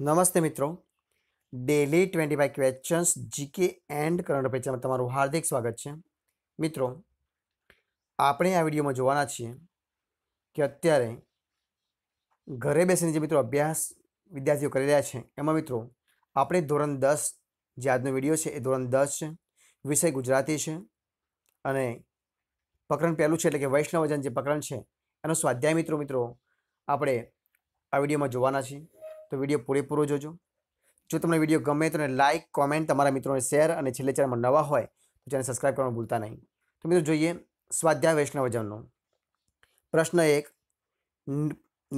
નમસ્તે મિત્રો daily twenty five questions GK and current અફેર્સમાં તમારું હાર્દિક સ્વાગત છે મિત્રો આપણે આ વિડીયોમાં જોવાના છીએ કે અત્યારે ઘરે બેસીને જે મિત્રો અભ્યાસ વિદ્યાર્થીઓ કરી રહ્યા છે એમાં મિત્રો આપણે ધોરણ દસ જે આજનો વિડીયો છે એ ધોરણ દસ છે વિષય ગુજરાતી છે અને પ્રકરણ પહેલું છે એટલે કે વૈષ્ણવજન જે પ્રકરણ છે એનો સ્વાધ્યાય મિત્રો મિત્રો આપણે આ વિડીયોમાં જોવાના છીએ તો વિડીયો પૂરેપૂરો જોજો જો તમને વિડીયો ગમે તો લાઇક કોમેન્ટ તમારા મિત્રોને શેર અને છેલ્લે ચેનલમાં નવા હોય તો ચેનલ સબસ્ક્રાઈબ કરવાનું ભૂલતા નહીં તો મિત્રો જોઈએ સ્વાધ્યાય વૈષ્ણવજનનો પ્રશ્ન એક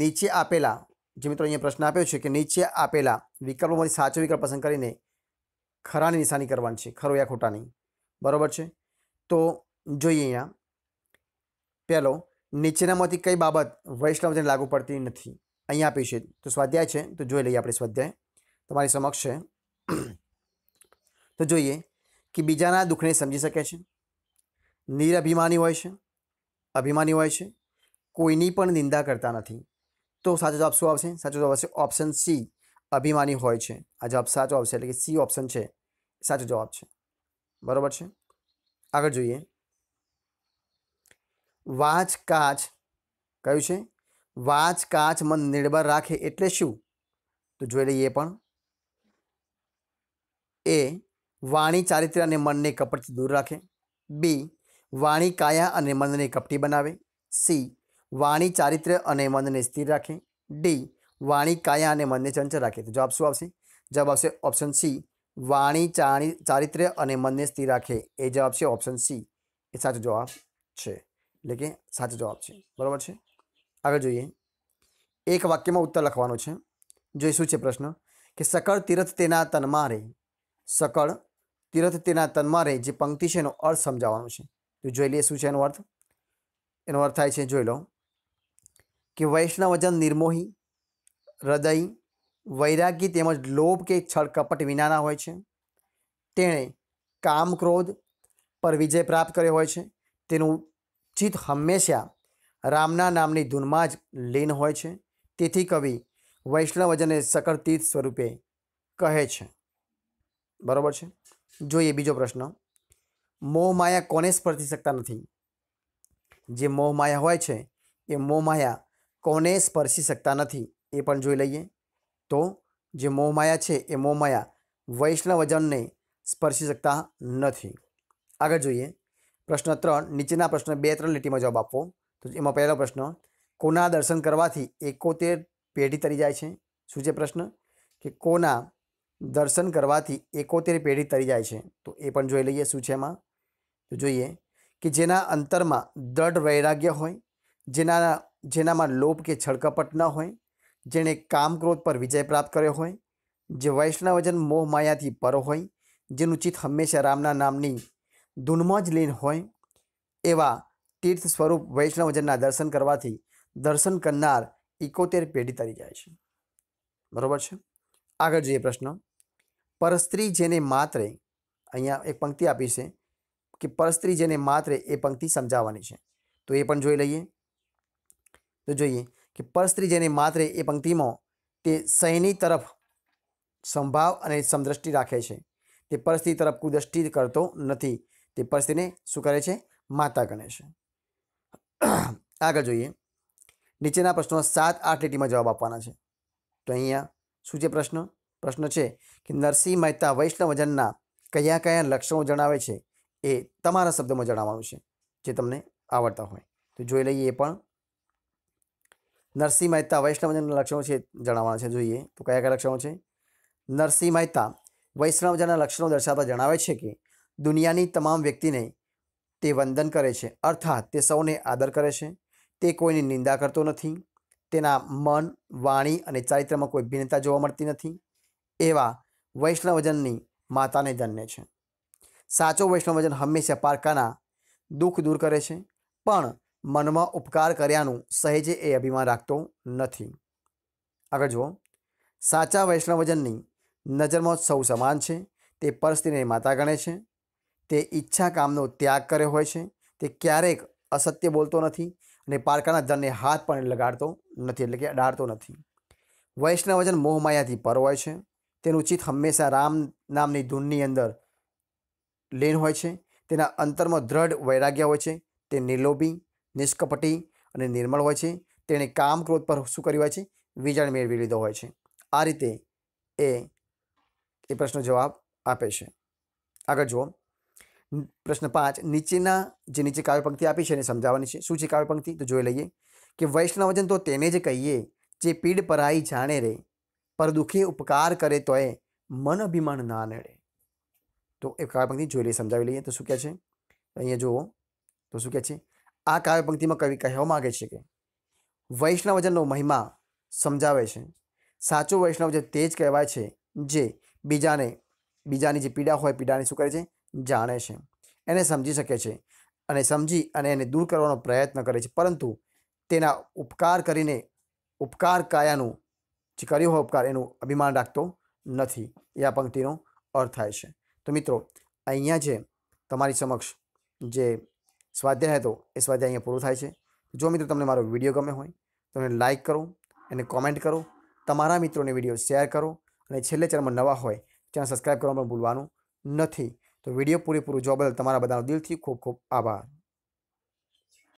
નીચે આપેલા જે મિત્રો અહીંયા પ્રશ્ન આપ્યો છે કે નીચે આપેલા વિકલ્પોમાંથી સાચો વિકલ્પ પસંદ કરીને ખરાની નિશાની કરવાની છે ખરો યા ખોટાની બરાબર છે તો જોઈએ અહીંયા પહેલો નીચેનામાંથી કઈ બાબત વૈષ્ણવજન લાગુ પડતી નથી અહીંયા આપ્યું છે તો સ્વાધ્યાય છે તો જોઈ લઈએ આપણે સ્વાધ્યાય તમારી સમક્ષ છે તો જોઈએ કે બીજાના દુઃખને સમજી શકે છે નિરઅભિમાની હોય છે અભિમાની હોય છે કોઈની પણ નિંદા કરતા નથી તો સાચો જવાબ શું આવશે સાચો જવાબ આવશે ઓપ્શન સી અભિમાની હોય છે આ જવાબ સાચો આવશે એટલે કે સી ઓપ્શન છે સાચો જવાબ છે બરાબર છે આગળ જોઈએ વાંચ કાચ કયું છે વાચ કાચ મન નિર્ભર રાખે એટલે શું તો જોઈ લઈએ પણ એ વાણી ચારિત્ર અને મનને કપટથી દૂર રાખે બી વાણી કાયા અને મનને કપટી બનાવે સી વાણી ચારિત્ર અને મનને સ્થિર રાખે ડી વાણી કાયા અને મનને ચંચળ રાખે તો જવાબ શું આવશે જવાબ આવશે ઓપ્શન સી વાણી ચાણી ચારિત્ર્ય અને મનને સ્થિર રાખે એ જવાબ છે ઓપ્શન સી એ સાચો જવાબ છે એટલે કે સાચો જવાબ છે બરાબર છે આગળ જોઈએ એક વાક્યમાં ઉત્તર લખવાનો છે જોઈશું છે પ્રશ્ન કે સકળ તીર્થ તેના તનમાં રહે સકળ તીર્થ તેના તનમાં રહે જે પંક્તિ છે એનો અર્થ સમજાવવાનો છે તો જોઈ લઈએ શું છે એનો અર્થ એનો અર્થ થાય છે જોઈ લો કે વૈષ્ણવજન નિર્મોહી હૃદય વૈરાગ્ય તેમજ લોભ કે છળ કપટ વિનાના હોય છે તેણે કામ ક્રોધ પર વિજય પ્રાપ્ત કર્યો હોય છે તેનું ચિત્ત હંમેશા રામના નામની ધૂનમાં જ લીન હોય છે તેથી કવિ વૈષ્ણવજને સકળતીત સ્વરૂપે કહે છે બરાબર છે જોઈએ બીજો પ્રશ્ન મોહમાયા કોને સ્પર્શી શકતા નથી જે મોહમાયા હોય છે એ મોહમાયા કોને સ્પર્શી શકતા નથી એ પણ જોઈ લઈએ તો જે મોહમાયા છે એ મોહમાયા વૈષ્ણવજનને સ્પર્શી શકતા નથી આગળ જોઈએ પ્રશ્ન ત્રણ નીચેના પ્રશ્ન બે ત્રણ લીટીમાં જવાબ આપવો તો એમાં પહેલો પ્રશ્ન કોના દર્શન કરવાથી એકોતેર પેઢી તરી જાય છે શું છે પ્રશ્ન કે કોના દર્શન કરવાથી એકોતેર પેઢી તરી જાય છે તો એ પણ જોઈ લઈએ શું છે એમાં તો જોઈએ કે જેના અંતરમાં દઢ વૈરાગ્ય હોય જેના જેનામાં લોભ કે છળકપટ ન હોય જેણે કામક્રોધ પર વિજય પ્રાપ્ત કર્યો હોય જે વૈષ્ણવજન મોહ માયાથી પર હોય જેનું ચિત્ત હંમેશા રામના નામની ધૂનમાં જ લીન હોય એવા તીર્થ સ્વરૂપ વૈષ્ણવજનના દર્શન કરવાથી દર્શન કરનાર ઇકોતેર પેઢી તરી જાય છે બરાબર છે આગળ જઈએ પ્રશ્ન પરસ્ત્રી જેને માત્ર અહીંયા એક પંક્તિ આપી છે કે પરસ્ત્રી જેને માત્ર એ પંક્તિ સમજાવવાની છે તો એ પણ જોઈ લઈએ તો જોઈએ કે પરસ્ત્રી જેને માત્ર એ પંક્તિમાં તે સૈની તરફ સંભાવ અને સમદ્રષ્ટિ રાખે છે તે પરસ્ત્રી તરફ કુદ્રષ્ટિ કરતો નથી તે પરસ્ત્રીને શું કરે છે માતા ગણે છે આગળ જોઈએ નીચેના પ્રશ્નો સાત આઠ લીટીમાં જવાબ આપવાના છે તો અહીંયા શું છે પ્રશ્ન પ્રશ્ન છે કે નરસિંહ મહેતા વૈષ્ણવજનના કયા કયા લક્ષણો જણાવે છે એ તમારા શબ્દોમાં જણાવવાનું છે જે તમને આવડતા હોય તો જોઈ લઈએ એ પણ નરસિંહ મહેતા વૈષ્ણવજનના લક્ષણો છે જણાવવાના છે જોઈએ તો કયા કયા લક્ષણો છે નરસિંહ મહેતા વૈષ્ણવજનના લક્ષણો દર્શાવતા જણાવે છે કે દુનિયાની તમામ વ્યક્તિને તે વંદન કરે છે અર્થાત તે સૌને આદર કરે છે તે કોઈની નિંદા કરતો નથી તેના મન વાણી અને ચારિત્રમાં કોઈ ભિન્નતા જોવા મળતી નથી એવા વૈષ્ણવજનની માતાને ધન્ય છે સાચો વૈષ્ણવજન હંમેશા પારકાના દુઃખ દૂર કરે છે પણ મનમાં ઉપકાર કર્યાનું સહેજે એ અભિમાન રાખતો નથી આગળ જુઓ સાચા વૈષ્ણવજનની નજરમાં સૌ સમાન છે તે પરસ્ત્રીને માતા ગણે છે તે ઈચ્છા કામનો ત્યાગ કર્યો હોય છે તે ક્યારેક અસત્ય બોલતો નથી અને પારકાના ધનને હાથ પણ લગાડતો નથી એટલે કે અડાડતો નથી વૈષ્ણવજન મોહમાયાથી પર હોય છે તેનું ચિત્ત હંમેશા રામ નામની ધૂનની અંદર લીન હોય છે તેના અંતરમાં દ્રઢ વૈરાગ્ય હોય છે તે નિર્લોભી નિષ્કપટી અને નિર્મળ હોય છે તેણે કામ ક્રોધ પર શું કર્યું હોય છે વિજાણ મેળવી લીધો હોય છે આ રીતે એ એ પ્રશ્નનો જવાબ આપે છે આગળ જુઓ પ્રશ્ન પાંચ નીચેના જે નીચે કાવ્યપંક્તિ આપી છે એને સમજાવવાની છે શું છે કાવ્ય તો જોઈ લઈએ કે વૈષ્ણવજન તો તેને જ કહીએ જે પીડ પરાઈ જાણે રે પર દુઃખે ઉપકાર કરે તોય મન અભિમાન ના નડે તો એ કાવ્યપંક્તિ જોઈ લઈએ સમજાવી લઈએ તો શું કહે છે અહીંયા જુઓ તો શું કહે છે આ કાવ્યપંક્તિમાં કવિ કહેવા માગે છે કે વૈષ્ણવજનનો મહિમા સમજાવે છે સાચો વૈષ્ણવજન તે જ કહેવાય છે જે બીજાને બીજાની જે પીડા હોય પીડાને શું કરે છે જાણે છે એને સમજી શકે છે અને સમજી અને એને દૂર કરવાનો પ્રયત્ન કરે છે પરંતુ તેના ઉપકાર કરીને ઉપકાર કાયાનું જે કર્યો હોય ઉપકાર એનું અભિમાન રાખતો નથી એ આ પંક્તિનો અર્થ થાય છે તો મિત્રો અહીંયા જે તમારી સમક્ષ જે સ્વાધ્યાય હતો એ સ્વાધ્યાય અહીંયા પૂરું થાય છે જો મિત્રો તમને મારો વિડીયો ગમે હોય તો એને લાઇક કરો એને કોમેન્ટ કરો તમારા મિત્રોને વિડીયો શેર કરો અને છેલ્લે ચેનલમાં નવા હોય ચેનલ સબસ્ક્રાઈબ કરવાનું પણ ભૂલવાનું નથી તો વિડીયો પૂરેપૂરો જોવા બદલ તમારા બધાનો દિલથી ખૂબ ખૂબ આભાર